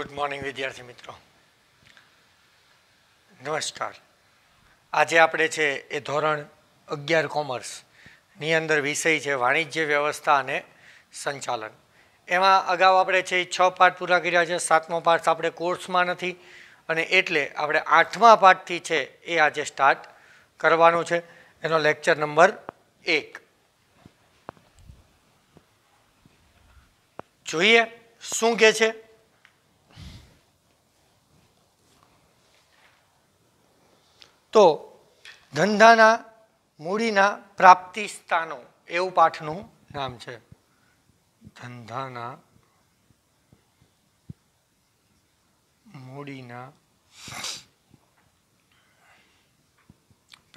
good morning વિદ્યાર્થી મિત્રો નમસ્કાર આજે આપણે છે એ ધોરણ અગિયાર કોમર્સની અંદર વિષય છે વાણિજ્ય વ્યવસ્થા અને સંચાલન એમાં અગાઉ આપણે છે એ છ પાઠ પૂરા કર્યા છે સાતમો પાઠ આપણે કોર્સમાં નથી અને એટલે આપણે આઠમા પાઠથી છે એ આજે સ્ટાર્ટ કરવાનું છે એનો લેક્ચર નંબર એક જોઈએ શું કહે છે તો ધંધાના મૂડીના પ્રાપ્તિ સ્થાનો એવું પાઠનું નામ છે ધંધાના મૂડીના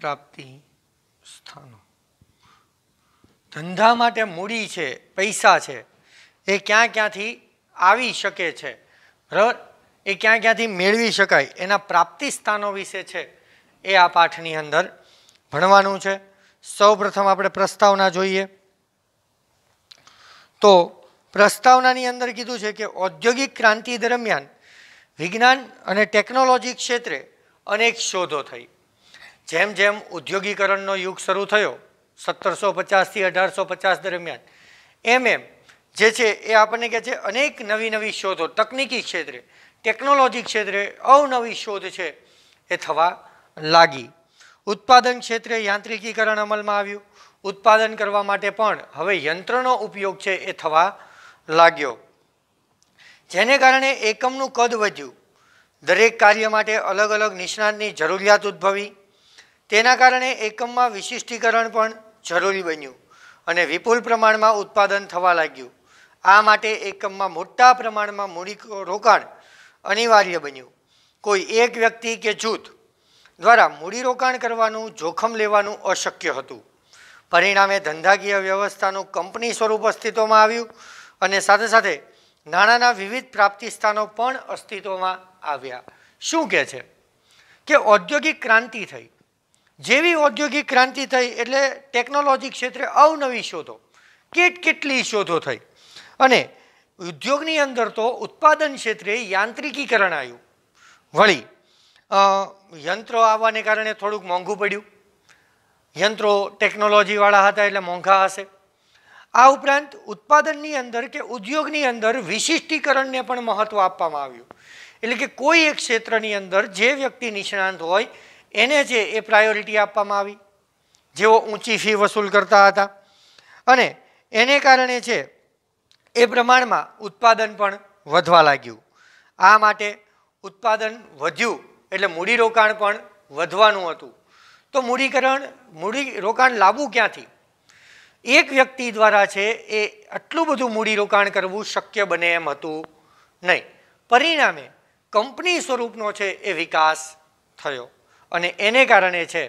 પ્રાપ્તિ સ્થાનો ધંધા માટે મૂડી છે પૈસા છે એ ક્યાં ક્યાંથી આવી શકે છે બરાબર એ ક્યાં ક્યાંથી મેળવી શકાય એના પ્રાપ્તિ સ્થાનો વિશે છે એ આ પાઠની અંદર ભણવાનું છે સૌપ્રથમ આપણે પ્રસ્તાવના જોઈએ તો પ્રસ્તાવનાની અંદર કીધું છે કે ઔદ્યોગિક ક્રાંતિ દરમિયાન વિજ્ઞાન અને ટેકનોલોજી ક્ષેત્રે અનેક શોધો થઈ જેમ જેમ ઉદ્યોગીકરણનો યુગ શરૂ થયો સત્તરસો પચાસથી અઢારસો પચાસ દરમિયાન એમ એમ જે છે એ આપણને કહે છે અનેક નવી નવી શોધો તકનિકી ક્ષેત્રે ટેકનોલોજી ક્ષેત્રે અવનવી શોધ છે એ થવા લાગી ઉત્પાદન ક્ષેત્રે યાંત્રિકીકરણ અમલમાં આવ્યું ઉત્પાદન કરવા માટે પણ હવે યંત્રનો ઉપયોગ છે એ થવા લાગ્યો જેને કારણે એકમનું કદ વધ્યું દરેક કાર્ય માટે અલગ અલગ નિષ્ણાતની જરૂરિયાત ઉદ્ભવી તેના કારણે એકમમાં વિશિષ્ટીકરણ પણ જરૂરી બન્યું અને વિપુલ પ્રમાણમાં ઉત્પાદન થવા લાગ્યું આ માટે એકમમાં મોટા પ્રમાણમાં મૂડી રોકાણ અનિવાર્ય બન્યું કોઈ એક વ્યક્તિ કે જૂથ દ્વારા મૂડીરોકાણ કરવાનું જોખમ લેવાનું અશક્ય હતું પરિણામે ધંધાકીય વ્યવસ્થાનું કંપની સ્વરૂપ અસ્તિત્વમાં આવ્યું અને સાથે સાથે નાણાંના વિવિધ પ્રાપ્તિ સ્થાનો પણ અસ્તિત્વમાં આવ્યા શું કહે છે કે ઔદ્યોગિક ક્રાંતિ થઈ જેવી ઔદ્યોગિક ક્રાંતિ થઈ એટલે ટેકનોલોજી ક્ષેત્રે અવનવી શોધો કેટ કેટલી શોધો થઈ અને ઉદ્યોગની અંદર તો ઉત્પાદન ક્ષેત્રે યાંત્રિકીકરણ આવ્યું વળી યંત્રો આવવાને કારણે થોડુંક મોંઘું પડ્યું યંત્રો ટેકનોલોજીવાળા હતા એટલે મોંઘા હશે આ ઉપરાંત ઉત્પાદનની અંદર કે ઉદ્યોગની અંદર વિશિષ્ટીકરણને પણ મહત્ત્વ આપવામાં આવ્યું એટલે કે કોઈ એક ક્ષેત્રની અંદર જે વ્યક્તિ નિષ્ણાંત હોય એને જે એ પ્રાયોરિટી આપવામાં આવી જેઓ ઊંચી ફી વસૂલ કરતા હતા અને એને કારણે છે એ પ્રમાણમાં ઉત્પાદન પણ વધવા લાગ્યું આ માટે ઉત્પાદન વધ્યું એટલે મૂડીરોકાણ પણ વધવાનું હતું તો મૂડીકરણ મૂડી રોકાણ લાવવું ક્યાંથી એક વ્યક્તિ દ્વારા છે એ આટલું બધું મૂડીરોકાણ કરવું શક્ય બને એમ હતું નહીં પરિણામે કંપની સ્વરૂપનો છે એ વિકાસ થયો અને એને કારણે છે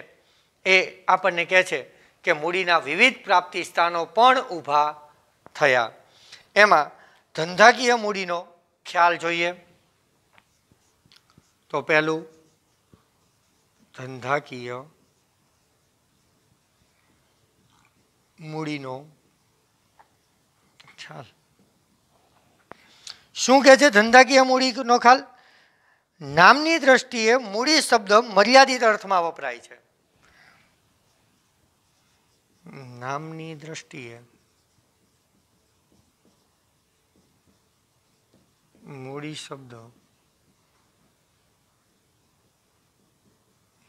એ આપણને કહે છે કે મૂડીના વિવિધ પ્રાપ્તિ સ્થાનો પણ ઊભા થયા એમાં ધંધાકીય મૂડીનો ખ્યાલ જોઈએ તો પહેલું ધંધાકીય મૂડીનો ખ્યાલ શું કહે છે ધંધાકીય મૂડીનો ખ્યાલ નામની દ્રષ્ટિએ મૂડી શબ્દ મર્યાદિત અર્થમાં વપરાય છે નામની દ્રષ્ટિએ મૂડી શબ્દ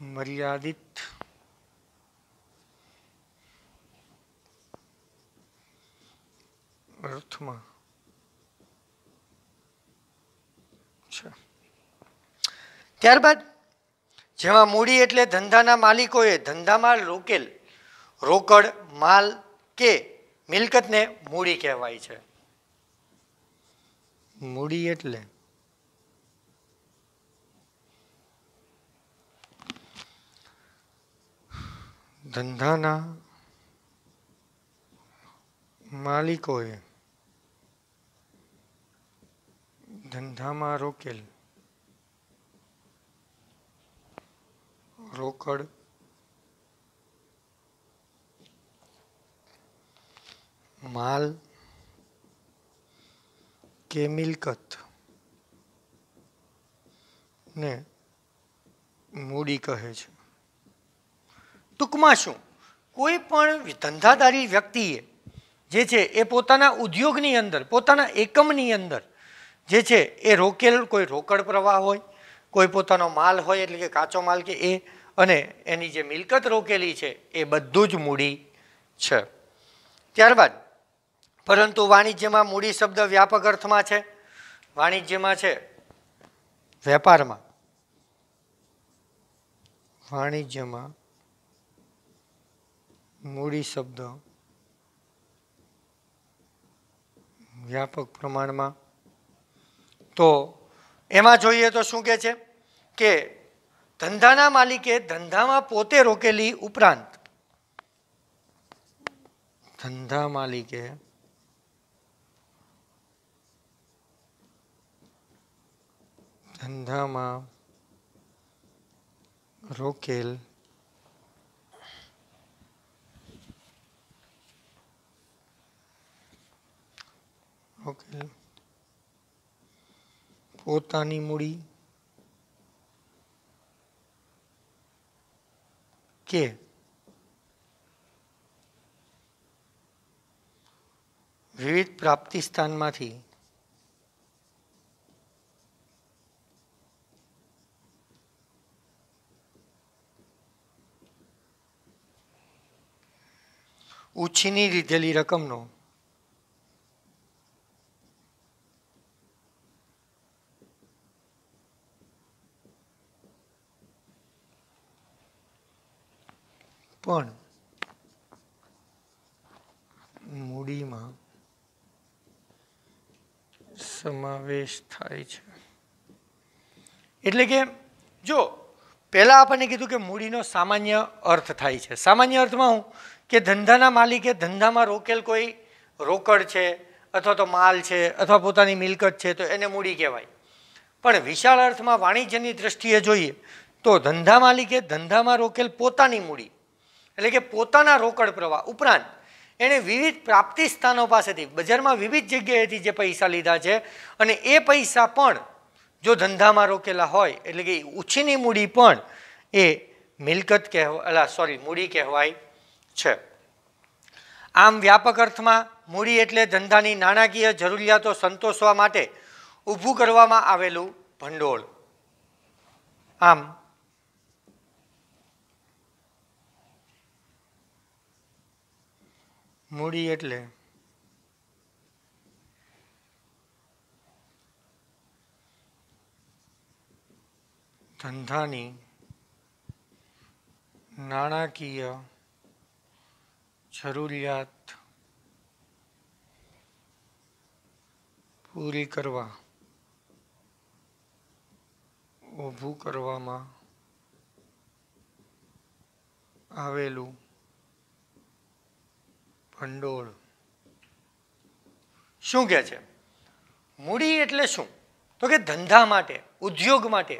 મર્યાદિત અર્થમાં છે ત્યારબાદ જેમાં મૂડી એટલે ધંધાના માલિકોએ ધંધામાં રોકેલ રોકડ માલ કે મિલકતને મૂડી કહેવાય છે મૂડી એટલે ધંધાના માલિકોએ ધંધામાં રોકેલ રોકડ માલ કે મિલકત ને મૂડી કહે છે ટૂંકમાં શું કોઈ પણ ધંધાદારી વ્યક્તિએ જે છે એ પોતાના ઉદ્યોગની અંદર પોતાના એકમની અંદર જે છે એ રોકેલ કોઈ રોકડ પ્રવાહ હોય કોઈ પોતાનો માલ હોય એટલે કે કાચો માલ કે એ અને એની જે મિલકત રોકેલી છે એ બધું જ મૂડી છે ત્યારબાદ પરંતુ વાણિજ્યમાં મૂડી શબ્દ વ્યાપક અર્થમાં છે વાણિજ્યમાં છે વેપારમાં વાણિજ્યમાં મૂડી શબ્દ વ્યાપક પ્રમાણમાં તો એમાં જોઈએ તો શું કહે છે કે ધંધાના માલિકે ધંધામાં પોતે રોકેલી ઉપરાંત ધંધા માલિકે ધંધામાં રોકેલ ઓકે પોતાની મૂડી કે વિવિધ પ્રાપ્તિ સ્થાનમાંથી ઉછીની લીધેલી રકમનો પણ મૂડીમાં સમાવેશ થાય છે એટલે કે જો પહેલાં આપણને કીધું કે મૂડીનો સામાન્ય અર્થ થાય છે સામાન્ય અર્થમાં હું કે ધંધાના માલિકે ધંધામાં રોકેલ કોઈ રોકડ છે અથવા તો માલ છે અથવા પોતાની મિલકત છે તો એને મૂડી કહેવાય પણ વિશાળ અર્થમાં વાણિજ્યની દ્રષ્ટિએ જોઈએ તો ધંધા માલિકે ધંધામાં રોકેલ પોતાની મૂડી એટલે કે પોતાના રોકડ પ્રવાહ ઉપરાંત એણે વિવિધ પ્રાપ્તિ સ્થાનો પાસેથી બજારમાં વિવિધ જગ્યાએથી જે પૈસા લીધા છે અને એ પૈસા પણ જો ધંધામાં રોકેલા હોય એટલે કે ઉછીની મૂડી પણ એ મિલકત કહેવા અલા સોરી મૂડી કહેવાય છે આમ વ્યાપક અર્થમાં મૂડી એટલે ધંધાની નાણાકીય જરૂરિયાતો સંતોષવા માટે ઊભું કરવામાં આવેલું ભંડોળ આમ મૂડી એટલે ધંધાની નાણાકીય જરૂરિયાત પૂરી કરવા ઊભું કરવામાં આવેલું ભંડોળ શું કહે છે મૂડી એટલે શું તો કે ધંધા માટે ઉદ્યોગ માટે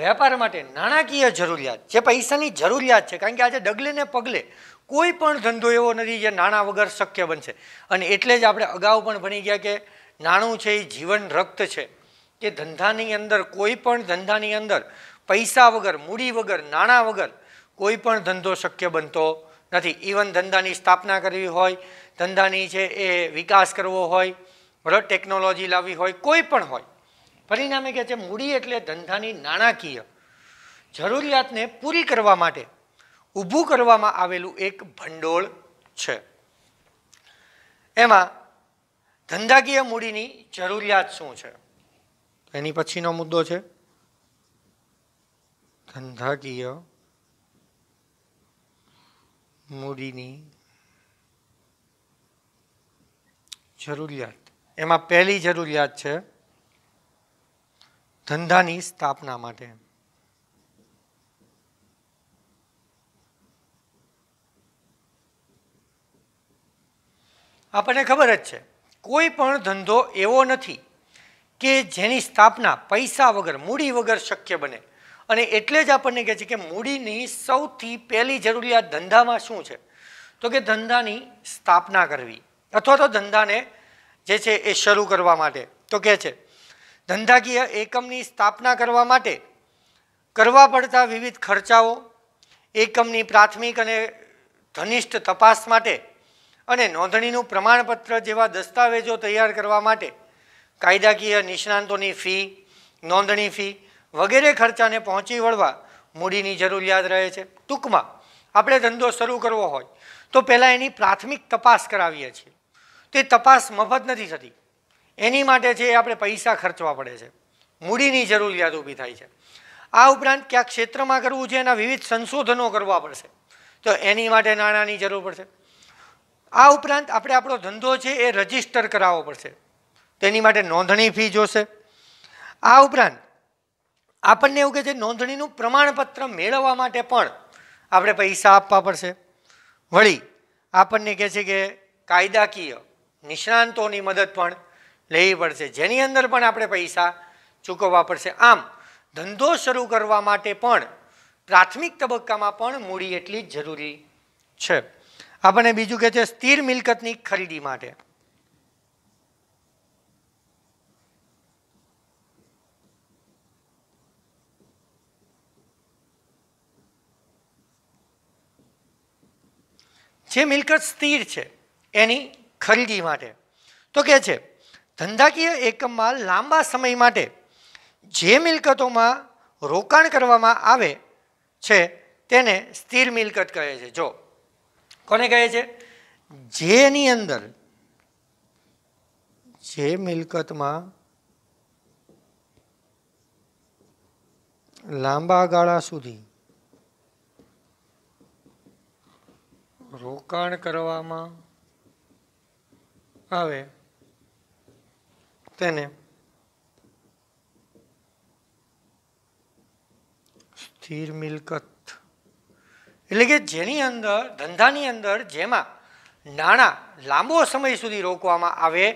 વેપાર માટે નાણાકીય જરૂરિયાત જે પૈસાની જરૂરિયાત છે કારણ કે આજે ડગલે ને પગલે કોઈ પણ ધંધો એવો નથી જે નાણાં વગર શક્ય બનશે અને એટલે જ આપણે અગાઉ પણ ભણી ગયા કે નાણું છે એ જીવન રક્ત છે કે ધંધાની અંદર કોઈ પણ ધંધાની અંદર પૈસા વગર મૂડી વગર નાણાં વગર કોઈ પણ ધંધો શક્ય બનતો નથી ઇવન ધંધાની સ્થાપના કરવી હોય ધંધાની છે એ વિકાસ કરવો હોય બરાબર ટેકનોલોજી લાવવી હોય કોઈ પણ હોય પરિણામે કહે છે મૂડી એટલે ધંધાની નાણાકીય જરૂરિયાતને પૂરી કરવા માટે ઊભું કરવામાં આવેલું એક ભંડોળ છે એમાં ધંધાકીય મૂડીની જરૂરિયાત શું છે એની પછીનો મુદ્દો છે ધંધાકીય મૂડીની જરૂરિયાત એમાં પહેલી જરૂરિયાત છે ધંધાની સ્થાપના માટે આપણને ખબર જ છે કોઈ પણ ધંધો એવો નથી કે જેની સ્થાપના પૈસા વગર મૂડી વગર શક્ય બને અને એટલે જ આપણને કહે છે કે મૂડીની સૌથી પહેલી જરૂરિયાત ધંધામાં શું છે તો કે ધંધાની સ્થાપના કરવી અથવા તો ધંધાને જે છે એ શરૂ કરવા માટે તો કહે છે ધંધાકીય એકમની સ્થાપના કરવા માટે કરવા પડતા વિવિધ ખર્ચાઓ એકમની પ્રાથમિક અને ધનિષ્ઠ તપાસ માટે અને નોંધણીનું પ્રમાણપત્ર જેવા દસ્તાવેજો તૈયાર કરવા માટે કાયદાકીય નિષ્ણાંતોની ફી નોંધણી ફી વગેરે ખર્ચાને પહોંચી વળવા મૂડીની જરૂરિયાત રહે છે ટૂંકમાં આપણે ધંધો શરૂ કરવો હોય તો પહેલાં એની પ્રાથમિક તપાસ કરાવીએ છીએ તે તપાસ મફત નથી થતી એની માટે છે આપણે પૈસા ખર્ચવા પડે છે મૂડીની જરૂરિયાત ઊભી થાય છે આ ઉપરાંત કયા ક્ષેત્રમાં કરવું છે એના વિવિધ સંશોધનો કરવા પડશે તો એની માટે નાણાંની જરૂર પડશે આ ઉપરાંત આપણે આપણો ધંધો છે એ રજીસ્ટર કરાવવો પડશે તેની માટે નોંધણી ફી જોશે આ ઉપરાંત આપણને એવું કે છે નોંધણીનું પ્રમાણપત્ર મેળવવા માટે પણ આપણે પૈસા આપવા પડશે વળી આપણને કહે છે કે કાયદાકીય નિષ્ણાંતોની મદદ પણ લેવી પડશે જેની અંદર પણ આપણે પૈસા ચૂકવવા પડશે આમ ધંધો શરૂ કરવા માટે પણ પ્રાથમિક તબક્કામાં પણ મૂડી એટલી જ જરૂરી છે આપણને બીજું કહે છે સ્થિર મિલકતની ખરીદી માટે જે મિલકત સ્થિર છે એની ખરીદી માટે તો કહે છે ધંધાકીય એકમમાં લાંબા સમય માટે જે મિલકતોમાં રોકાણ કરવામાં આવે છે તેને સ્થિર મિલકત કહે છે જો કોને કહે છે જેની અંદર જે મિલકતમાં લાંબા ગાળા સુધી રોકાણ કરવામાં આવે તેને સ્થિર મિલકત એટલે કે જેની અંદર ધંધાની અંદર જેમાં નાણાં લાંબો સમય સુધી રોકવામાં આવે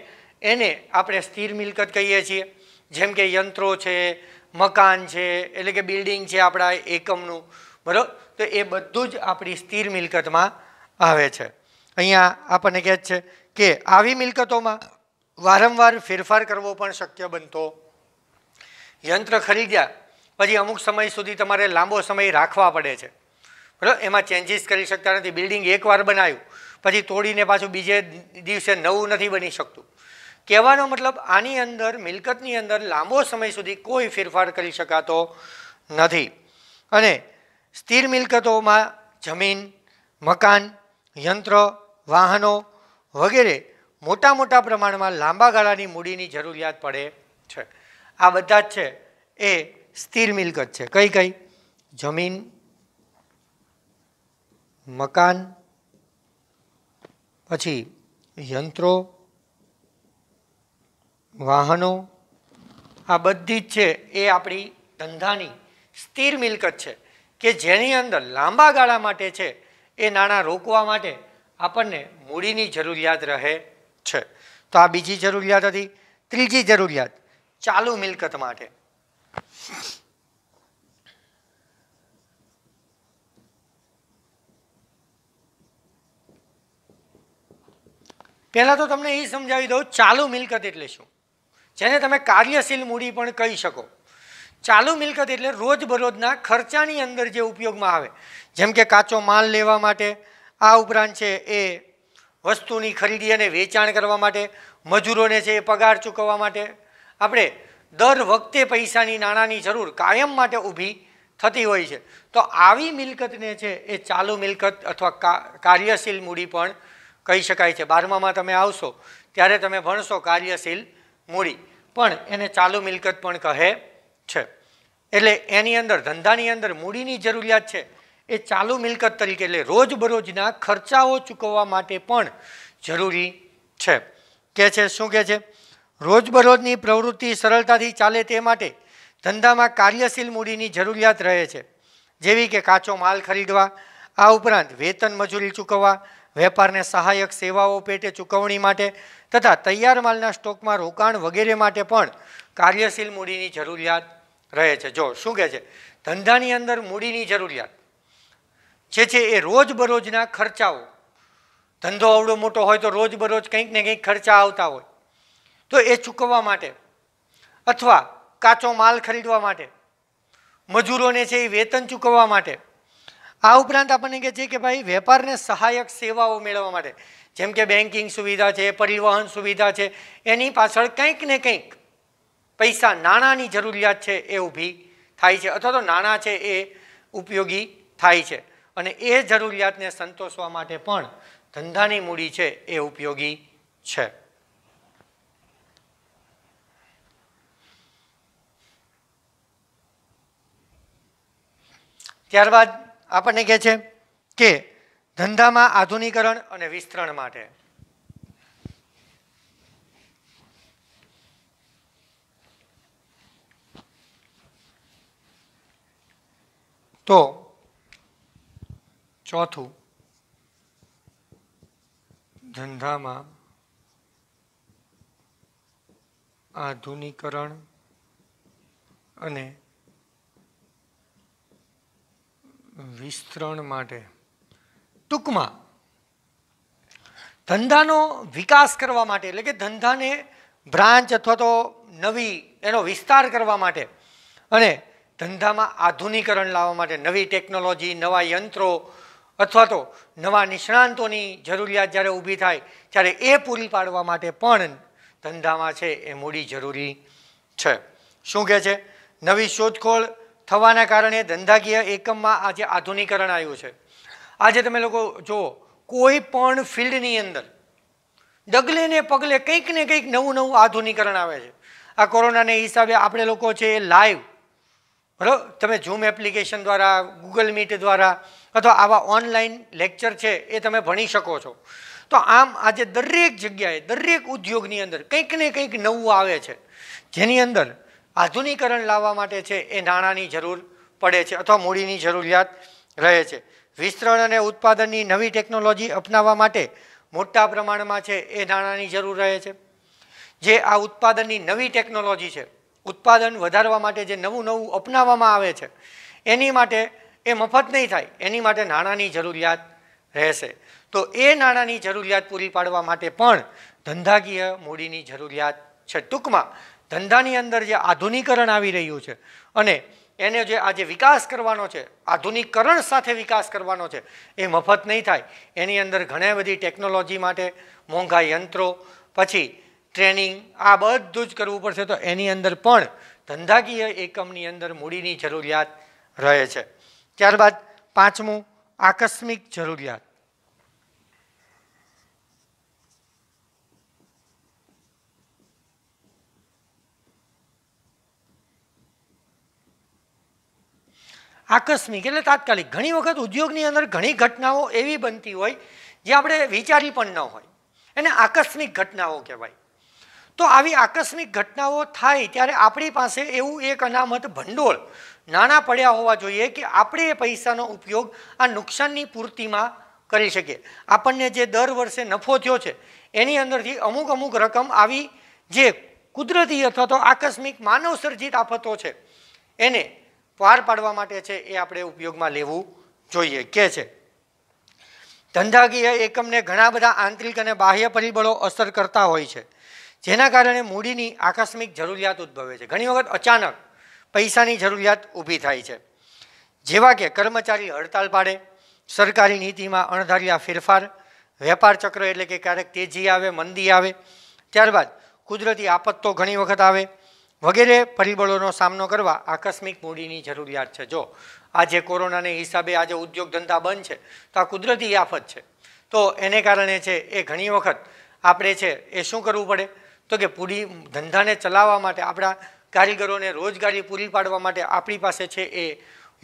એને આપણે સ્થિર મિલકત કહીએ છીએ જેમ કે યંત્રો છે મકાન છે એટલે કે બિલ્ડિંગ છે આપણા એકમનું બરાબર તો એ બધું જ આપણી સ્થિર મિલકતમાં આવે છે અહીંયા આપણને કહે છે કે આવી મિલકતોમાં વારંવાર ફેરફાર કરવો પણ શક્ય બનતો યંત્ર ખરીદ્યા પછી અમુક સમય સુધી તમારે લાંબો સમય રાખવા પડે છે બરાબર એમાં ચેન્જીસ કરી શકતા નથી બિલ્ડિંગ એકવાર બનાવ્યું પછી તોડીને પાછું બીજે દિવસે નવું નથી બની શકતું કહેવાનો મતલબ આની અંદર મિલકતની અંદર લાંબો સમય સુધી કોઈ ફેરફાર કરી શકાતો નથી અને સ્થિર મિલકતોમાં જમીન મકાન યંત્ર વાહનો વગેરે મોટા મોટા પ્રમાણમાં લાંબા ગાળાની મૂડીની જરૂરિયાત પડે છે આ બધા જ છે એ સ્થિર મિલકત છે કઈ કઈ જમીન મકાન પછી યંત્રો વાહનો આ બધી જ છે એ આપણી ધંધાની સ્થિર મિલકત છે કે જેની અંદર લાંબા ગાળા માટે છે એ નાણાં રોકવા માટે આપણને મૂડીની જરૂરિયાત રહે છે તો આ બીજી જરૂરિયાત હતી ત્રીજી જરૂરિયાત ચાલુ મિલકત માટે પહેલાં તો તમને એ સમજાવી દઉં ચાલુ મિલકત એટલે શું જેને તમે કાર્યશીલ મૂડી પણ કહી શકો ચાલુ મિલકત એટલે રોજબરોજના ખર્ચાની અંદર જે ઉપયોગમાં આવે જેમ કે કાચો માલ લેવા માટે આ ઉપરાંત છે એ વસ્તુની ખરીદી અને વેચાણ કરવા માટે મજૂરોને છે એ પગાર ચૂકવવા માટે આપણે દર વખતે પૈસાની નાણાંની જરૂર કાયમ માટે ઊભી થતી હોય છે તો આવી મિલકતને છે એ ચાલુ મિલકત અથવા કાર્યશીલ મૂડી પણ કહી શકાય છે બારમામાં તમે આવશો ત્યારે તમે ભણશો કાર્યશીલ મૂડી પણ એને ચાલુ મિલકત પણ કહે છે એટલે એની અંદર ધંધાની અંદર મૂડીની જરૂરિયાત છે એ ચાલુ મિલકત તરીકે એટલે રોજબરોજના ખર્ચાઓ ચૂકવવા માટે પણ જરૂરી છે કે છે શું કહે છે રોજબરોજની પ્રવૃત્તિ સરળતાથી ચાલે તે માટે ધંધામાં કાર્યશીલ મૂડીની જરૂરિયાત રહે છે જેવી કે કાચો માલ ખરીદવા આ ઉપરાંત વેતન મજૂરી ચૂકવવા વેપારને સહાયક સેવાઓ પેટે ચૂકવણી માટે તથા તૈયાર માલના સ્ટોકમાં રોકાણ વગેરે માટે પણ કાર્યશીલ મૂડીની જરૂરિયાત રહે છે જો શું કહે છે ધંધાની અંદર મૂડીની જરૂરિયાત જે છે એ રોજબરોજના ખર્ચાઓ ધંધો અવડો મોટો હોય તો રોજબરોજ કંઈક ને કંઈક ખર્ચા આવતા હોય તો એ ચૂકવવા માટે અથવા કાચો માલ ખરીદવા માટે મજૂરોને છે એ વેતન ચૂકવવા માટે આ ઉપરાંત આપણને કહે છે કે ભાઈ વેપારને સહાયક સેવાઓ મેળવવા માટે જેમ કે બેન્કિંગ સુવિધા છે પરિવહન સુવિધા છે એની પાછળ કંઈક ને કંઈક પૈસા નાણાંની જરૂરિયાત છે એ ઊભી થાય છે અથવા તો નાણાં છે એ ઉપયોગી થાય છે અને એ જરૂરિયાતને સંતોષવા માટે પણ ધંધાની મૂડી છે એ ઉપયોગી છે ત્યારબાદ આપણને કહે છે કે ધંધામાં આધુનિકરણ અને વિસ્તરણ માટે તો ચોથું ધંધામાં આધુનિકરણ અને વિસ્તરણ માટે ટૂંકમાં ધંધાનો વિકાસ કરવા માટે એટલે કે ધંધાને બ્રાન્ચ અથવા તો નવી એનો વિસ્તાર કરવા માટે અને ધંધામાં આધુનિકરણ લાવવા માટે નવી ટેકનોલોજી નવા યંત્રો અથવા તો નવા નિષ્ણાંતોની જરૂરિયાત જ્યારે ઊભી થાય ત્યારે એ પૂરી પાડવા માટે પણ ધંધામાં છે એ મૂડી જરૂરી છે શું કહે છે નવી શોધખોળ થવાના કારણે ધંધાકીય એકમમાં આજે આધુનિકરણ આવ્યું છે આજે તમે લોકો જુઓ કોઈ પણ ફિલ્ડની અંદર ડગલે ને પગલે કંઈક ને કંઈક નવું નવું આધુનિકરણ આવે છે આ કોરોનાને હિસાબે આપણે લોકો છે એ લાઈવ બરાબર તમે ઝૂમ એપ્લિકેશન દ્વારા ગૂગલ મીટ દ્વારા અથવા આવા ઓનલાઈન લેક્ચર છે એ તમે ભણી શકો છો તો આમ આજે દરેક જગ્યાએ દરેક ઉદ્યોગની અંદર કંઈક ને કંઈક નવું આવે છે જેની અંદર આધુનિકરણ લાવવા માટે છે એ નાણાંની જરૂર પડે છે અથવા મૂડીની જરૂરિયાત રહે છે વિસ્તરણ અને ઉત્પાદનની નવી ટેકનોલોજી અપનાવવા માટે મોટા પ્રમાણમાં છે એ નાણાંની જરૂર રહે છે જે આ ઉત્પાદનની નવી ટેકનોલોજી છે ઉત્પાદન વધારવા માટે જે નવું નવું અપનાવવામાં આવે છે એની માટે એ મફત નહીં થાય એની માટે નાણાંની જરૂરિયાત રહેશે તો એ નાણાંની જરૂરિયાત પૂરી પાડવા માટે પણ ધંધાકીય મૂડીની જરૂરિયાત છે ટૂંકમાં ધંધાની અંદર જે આધુનિકરણ આવી રહ્યું છે અને એને જે આજે વિકાસ કરવાનો છે આધુનિકરણ સાથે વિકાસ કરવાનો છે એ મફત નહીં થાય એની અંદર ઘણી બધી ટેકનોલોજી માટે મોંઘા યંત્રો પછી ટ્રેનિંગ આ બધું જ કરવું પડશે તો એની અંદર પણ ધંધાકીય એકમની અંદર મૂડીની જરૂરિયાત રહે છે ત્યારબાદ પાંચમું આકસ્મિક જરૂરિયાત આકસ્મિક એટલે તાત્કાલિક ઘણી વખત ઉદ્યોગની અંદર ઘણી ઘટનાઓ એવી બનતી હોય જે આપણે વિચારી પણ ન હોય એને આકસ્મિક ઘટનાઓ કહેવાય તો આવી આકસ્મિક ઘટનાઓ થાય ત્યારે આપણી પાસે એવું એક અનામત ભંડોળ નાણાં પડ્યા હોવા જોઈએ કે આપણે એ પૈસાનો ઉપયોગ આ નુકસાનની પૂર્તિમાં કરી શકીએ આપણને જે દર વર્ષે નફો થયો છે એની અંદરથી અમુક અમુક રકમ આવી જે કુદરતી અથવા તો આકસ્મિક માનવસર્જિત આફતો છે એને પાર પાડવા માટે છે એ આપણે ઉપયોગમાં લેવું જોઈએ કે છે ધંધાકીય એકમને ઘણા બધા આંતરિક અને બાહ્ય પરિબળો અસર કરતા હોય છે જેના કારણે મૂડીની આકસ્મિક જરૂરિયાત ઉદ્ભવે છે ઘણી વખત અચાનક પૈસાની જરૂરિયાત ઊભી થાય છે જેવા કે કર્મચારી હડતાલ પાડે સરકારી નીતિમાં અણધાર્યા ફેરફાર વેપાર ચક્ર એટલે કે ક્યારેક તેજી આવે મંદી આવે ત્યારબાદ કુદરતી આફતો ઘણી વખત આવે વગેરે પરિબળોનો સામનો કરવા આકસ્મિક મૂડીની જરૂરિયાત છે જો આજે કોરોનાને હિસાબે આજે ઉદ્યોગ ધંધા બંધ છે તો આ કુદરતી આફત છે તો એને કારણે છે એ ઘણી વખત આપણે છે એ શું કરવું પડે તો કે પૂરી ધંધાને ચલાવવા માટે આપણા કારીગરોને રોજગારી પૂરી પાડવા માટે આપણી પાસે છે એ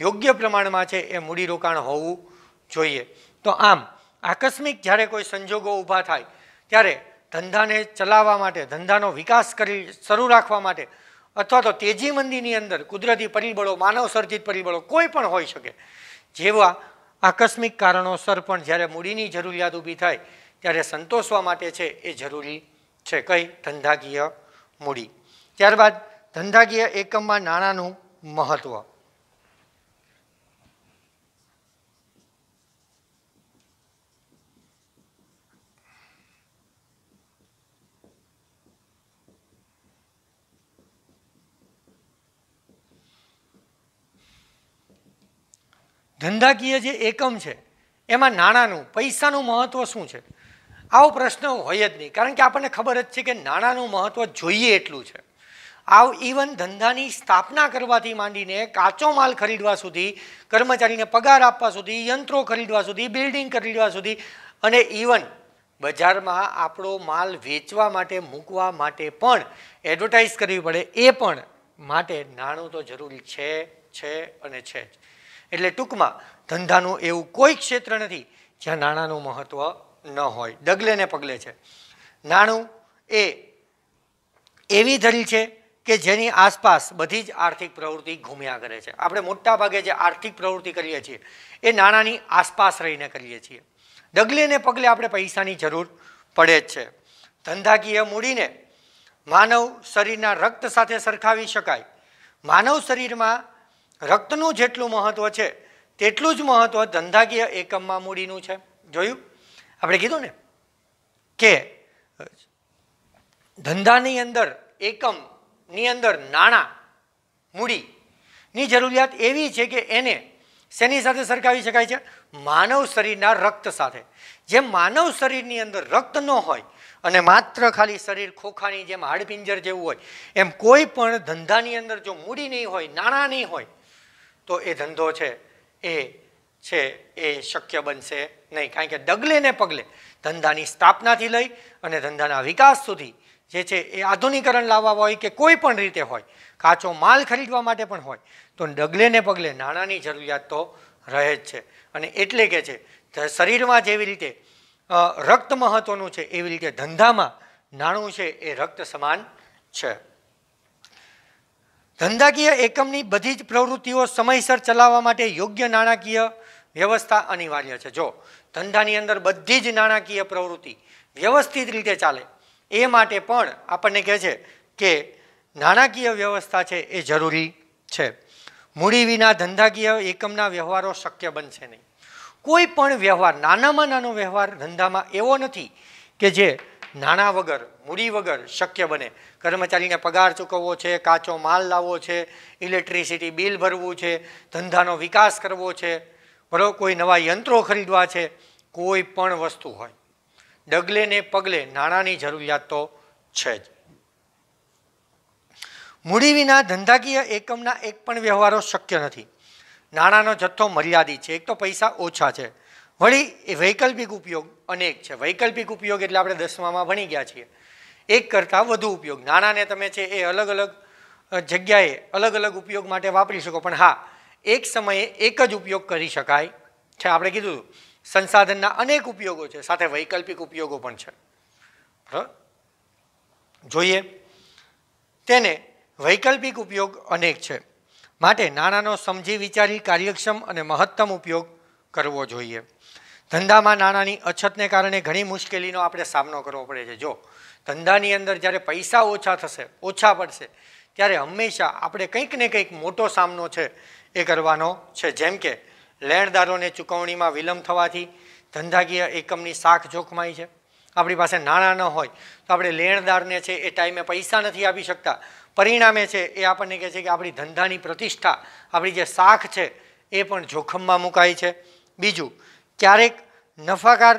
યોગ્ય પ્રમાણમાં છે એ મૂડીરોકાણ હોવું જોઈએ તો આમ આકસ્મિક જ્યારે કોઈ સંજોગો ઊભા થાય ત્યારે ધંધાને ચલાવવા માટે ધંધાનો વિકાસ કરી શરૂ રાખવા માટે અથવા તો તેજી મંદીની અંદર કુદરતી પરિબળો માનવસર્જિત પરિબળો કોઈ પણ હોઈ શકે જેવા આકસ્મિક કારણોસર પણ જ્યારે મૂડીની જરૂરિયાત ઊભી થાય ત્યારે સંતોષવા માટે છે એ જરૂરી છે કઈ ધંધાકીય મૂડી ત્યારબાદ ધંધાકીય એકમમાં નાણાંનું મહત્વ ધંધાકીય જે એકમ છે એમાં નાણાંનું પૈસાનું મહત્વ શું છે આવો પ્રશ્ન હોય જ નહીં કારણ કે આપણને ખબર જ છે કે નાણાંનું મહત્ત્વ જોઈએ એટલું છે આવ ઇવન ધંધાની સ્થાપના કરવાથી માંડીને કાચો માલ ખરીદવા સુધી કર્મચારીને પગાર આપવા સુધી યંત્રો ખરીદવા સુધી બિલ્ડિંગ ખરીદવા સુધી અને ઇવન બજારમાં આપણો માલ વેચવા માટે મૂકવા માટે પણ એડવર્ટાઇઝ કરવી પડે એ પણ માટે નાણું તો જરૂરી છે છે અને છે જ એટલે ટૂંકમાં ધંધાનું એવું કોઈ ક્ષેત્ર નથી જ્યાં નાણાંનું મહત્ત્વ ન હોય ડગલે ને પગલે છે નાણું એ એવી ધરી છે કે જેની આસપાસ બધી જ આર્થિક પ્રવૃત્તિ ઘૂમ્યા કરે છે આપણે મોટા ભાગે જે આર્થિક પ્રવૃત્તિ કરીએ છીએ એ નાણાંની આસપાસ રહીને કરીએ છીએ ડગલે ને પગલે આપણે પૈસાની જરૂર પડે જ છે ધંધાકીય મૂડીને માનવ શરીરના રક્ત સાથે સરખાવી શકાય માનવ શરીરમાં રક્તનું જેટલું મહત્ત્વ છે તેટલું જ મહત્ત્વ ધંધાકીય એકમમાં મૂડીનું છે જોયું આપણે કીધું ને કે ધંધાની અંદર એકમની અંદર નાણાં મૂડીની જરૂરિયાત એવી છે કે એને શેની સાથે સરખાવી શકાય છે માનવ શરીરના રક્ત સાથે જેમ માનવ શરીરની અંદર રક્ત ન હોય અને માત્ર ખાલી શરીર ખોખાની જેમ હાડપિંજર જેવું હોય એમ કોઈ પણ ધંધાની અંદર જો મૂડી નહીં હોય નાણાં નહીં હોય તો એ ધંધો છે એ છે એ શક્ય બનશે નહીં કારણ કે ડગલે ને પગલે ધંધાની સ્થાપનાથી લઈ અને ધંધાના વિકાસ સુધી જે છે એ આધુનિકરણ લાવવા હોય કે કોઈ પણ રીતે હોય કાચો માલ ખરીદવા માટે પણ હોય તો ડગલે ને પગલે નાણાંની જરૂરિયાત તો રહે જ છે અને એટલે કે છે શરીરમાં જેવી રીતે રક્ત મહત્વનું છે એવી રીતે ધંધામાં નાણું છે એ રક્ત સમાન છે ધંધાકીય એકમની બધી જ પ્રવૃત્તિઓ સમયસર ચલાવવા માટે યોગ્ય નાણાકીય વ્યવસ્થા અનિવાર્ય છે જો ધંધાની અંદર બધી જ નાણાકીય પ્રવૃત્તિ વ્યવસ્થિત રીતે ચાલે એ માટે પણ આપણને કહે છે કે નાણાકીય વ્યવસ્થા છે એ જરૂરી છે મૂડી વિના ધંધાકીય એકમના વ્યવહારો શક્ય બનશે નહીં કોઈ પણ વ્યવહાર નાનામાં નાનો વ્યવહાર ધંધામાં એવો નથી કે જે નાણાં વગર મૂડી વગર શક્ય બને કર્મચારીને પગાર ચૂકવવો છે કાચો માલ લાવવો છે ઇલેક્ટ્રિસિટી બિલ ભરવું છે ધંધાનો વિકાસ કરવો છે બરાબર કોઈ નવા યંત્રો ખરીદવા છે કોઈ પણ વસ્તુ હોય ડગલે ને પગલે નાણાંની જરૂરિયાત તો છે જ મૂડી વિના ધંધાકીય એકમના એક પણ વ્યવહારો શક્ય નથી નાણાંનો જથ્થો મર્યાદિત છે એક તો પૈસા ઓછા છે વળી એ વૈકલ્પિક ઉપયોગ અનેક છે વૈકલ્પિક ઉપયોગ એટલે આપણે દસમામાં ભણી ગયા છીએ એક કરતાં વધુ ઉપયોગ નાણાંને તમે છે એ અલગ અલગ જગ્યાએ અલગ અલગ ઉપયોગ માટે વાપરી શકો પણ હા એક સમયે એક જ ઉપયોગ કરી શકાય છે આપણે કીધું સંસાધનના અનેક ઉપયોગો છે સાથે વૈકલ્પિક ઉપયોગો પણ છે જોઈએ તેને વૈકલ્પિક ઉપયોગ અનેક છે માટે નાણાંનો સમજી વિચારી કાર્યક્ષમ અને મહત્તમ ઉપયોગ કરવો જોઈએ ધંધામાં નાણાંની અછતને કારણે ઘણી મુશ્કેલીનો આપણે સામનો કરવો પડે છે જો ધંધાની અંદર જ્યારે પૈસા ઓછા થશે ઓછા પડશે ત્યારે હંમેશા આપણે કંઈક ને કંઈક મોટો સામનો છે એ કરવાનો છે જેમ કે લેણદારોને ચૂકવણીમાં વિલંબ થવાથી ધંધાકીય એકમની શાખ જોખમાઈ છે આપણી પાસે નાણાં ન હોય તો આપણે લેણદારને છે એ ટાઈમે પૈસા નથી આપી શકતા પરિણામે છે એ આપણને કહે છે કે આપણી ધંધાની પ્રતિષ્ઠા આપણી જે શાખ છે એ પણ જોખમમાં મુકાય છે બીજું ક્યારેક નફાકાર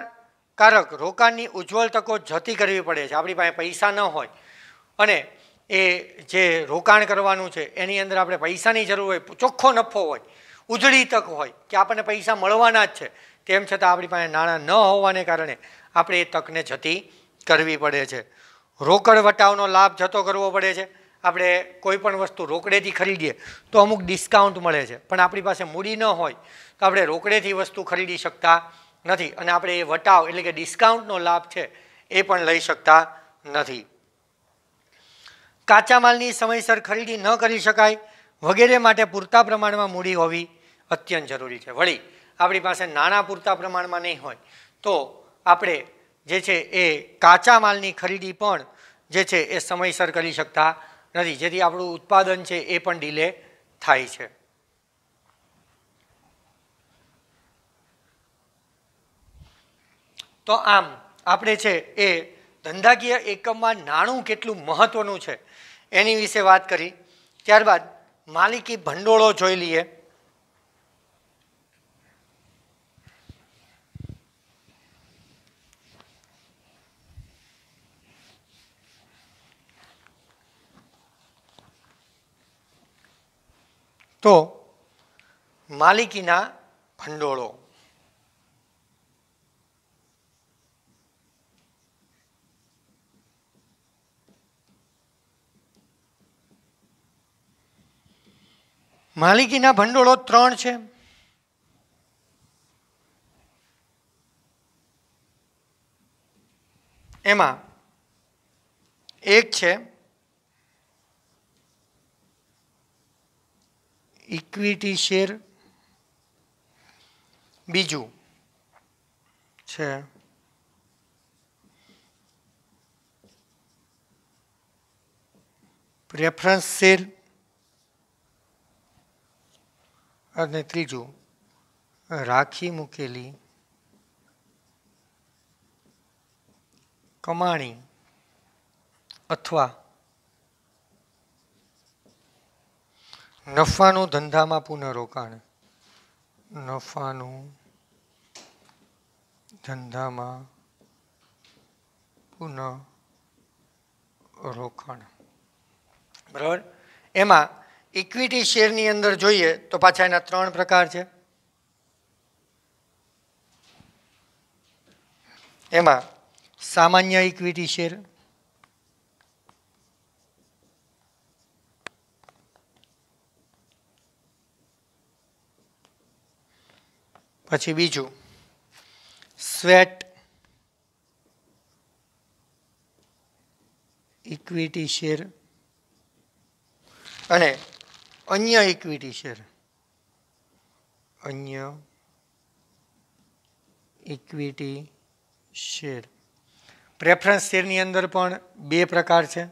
કારક રોકાણની ઉજ્જવળ તકો જતી કરવી પડે છે આપણી પાસે પૈસા ન હોય અને એ જે રોકાણ કરવાનું છે એની અંદર આપણે પૈસાની જરૂર હોય ચોખ્ખો નફો હોય ઉજળી તક હોય કે આપણને પૈસા મળવાના જ છે તેમ છતાં આપણી પાસે નાણાં ન હોવાને કારણે આપણે એ તકને જતી કરવી પડે છે રોકડ વટાવનો લાભ જતો કરવો પડે છે આપણે કોઈ પણ વસ્તુ રોકડેથી ખરીદીએ તો અમુક ડિસ્કાઉન્ટ મળે છે પણ આપણી પાસે મૂડી ન હોય તો આપણે રોકડેથી વસ્તુ ખરીદી શકતા નથી અને આપણે એ વટાવ એટલે કે ડિસ્કાઉન્ટનો લાભ છે એ પણ લઈ શકતા નથી કાચા માલની સમયસર ખરીદી ન કરી શકાય વગેરે માટે પૂરતા પ્રમાણમાં મૂડી હોવી અત્યંત જરૂરી છે વળી આપણી પાસે નાણાં પૂરતા પ્રમાણમાં નહીં હોય તો આપણે જે છે એ કાચા માલની ખરીદી પણ જે છે એ સમયસર કરી શકતા નથી જેથી આપણું ઉત્પાદન છે એ પણ ડીલે થાય છે તો આમ આપણે છે એ ધંધાકીય એકમમાં નાણું કેટલું મહત્ત્વનું છે એની વિશે વાત કરી ત્યારબાદ માલિકી ભંડોળો જોઈ લઈએ તો માલિકીના ભંડોળો માલિકીના ભંડોળો ત્રણ છે એમાં એક છે ઇક્વિટી શેર બીજું છે પ્રેફરન્સ શેર અને ત્રીજું રાખી મૂકેલી કમાણી અથવા નફાનું ધંધામાં પુનઃરોકાણ નફાનું ધંધામાં પુનઃ રોકાણ બરાબર એમાં ઇક્વિટી શેરની અંદર જોઈએ તો પાછા એના ત્રણ પ્રકાર છે એમાં સામાન્ય ઇક્વિટી શેર પછી બીજું સ્વેટ ઇક્વિટી શેર અને અન્ય ઇક્વિટી શેર અન્ય ઇક્વિટી શેર પ્રેફરન્સ શેર ની અંદર પણ બે પ્રકાર છે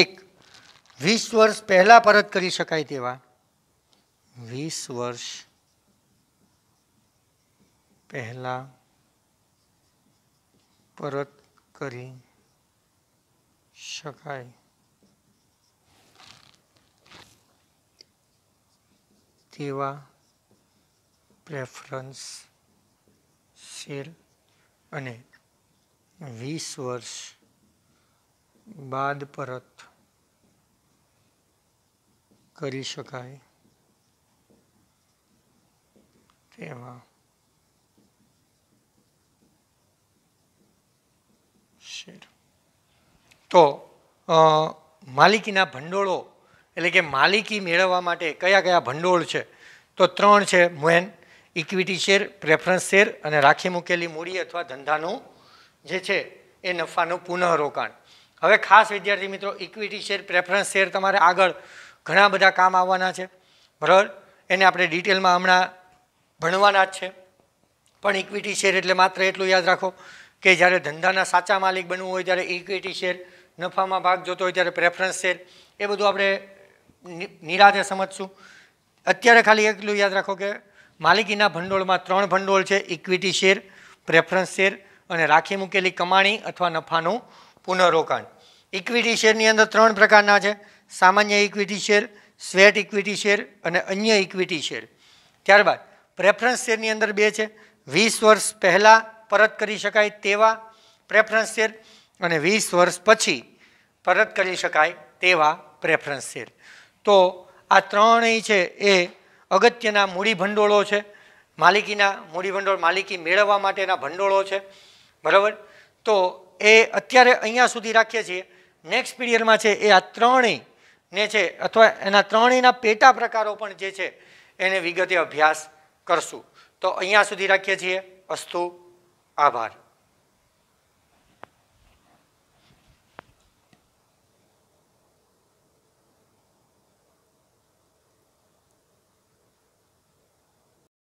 એક 20 વર્ષ પહેલા પરત કરી શકાય તેવા 20 વર્ષ પહેલા પરત કરી શકાય સેવા પ્રેફરન્સ શેર અને વીસ વર્ષ બાદ પરત કરી શકાય તેમાં શેર તો માલિકીના ભંડોળો એટલે કે માલિકી મેળવવા માટે કયા કયા ભંડોળ છે તો ત્રણ છે main equity share preference share અને રાખી મૂકેલી મૂડી અથવા ધંધાનું જે છે એ નફાનું પુનઃરોકાણ હવે ખાસ વિદ્યાર્થી મિત્રો ઇક્વિટી શેર પ્રેફરન્સ શેર તમારે આગળ ઘણા બધા કામ આવવાના છે બરાબર એને આપણે ડિટેલમાં હમણાં ભણવાના જ છે પણ ઇક્વિટી શેર એટલે માત્ર એટલું યાદ રાખો કે જ્યારે ધંધાના સાચા માલિક બનવું હોય ત્યારે ઇક્વિટી શેર નફામાં ભાગ જોતો હોય ત્યારે પ્રેફરન્સ શેર એ બધું આપણે નિરાધે સમજશું અત્યારે ખાલી એટલું યાદ રાખો કે માલિકીના ભંડોળમાં ત્રણ ભંડોળ છે ઇક્વિટી શેર પ્રેફરન્સ શેર અને રાખી મૂકેલી કમાણી અથવા નફાનું પુનઃરોકાણ ઇક્વિટી શેરની અંદર ત્રણ પ્રકારના છે સામાન્ય equity share sweat equity share અને અન્ય ઇક્વિટી શેર ત્યારબાદ પ્રેફરન્સ શેરની અંદર બે છે વીસ વર્ષ પહેલાં પરત કરી શકાય તેવા પ્રેફરન્સ શેર અને વીસ વર્ષ પછી પરત કરી શકાય તેવા પ્રેફરન્સ શેર તો આ ત્રણેય છે એ અગત્યના મૂડીભંડોળો છે માલિકીના મૂડીભંડોળ માલિકી મેળવવા માટેના ભંડોળો છે બરાબર તો એ અત્યારે અહીંયા સુધી રાખીએ છીએ નેક્સ્ટ પીરિયડમાં છે એ આ ત્રણેય ને છે અથવા એના ત્રણેયના પેટા પ્રકારો પણ જે છે એને વિગતે અભ્યાસ કરશું તો અહીંયા સુધી રાખીએ છીએ અસ્તુ આભાર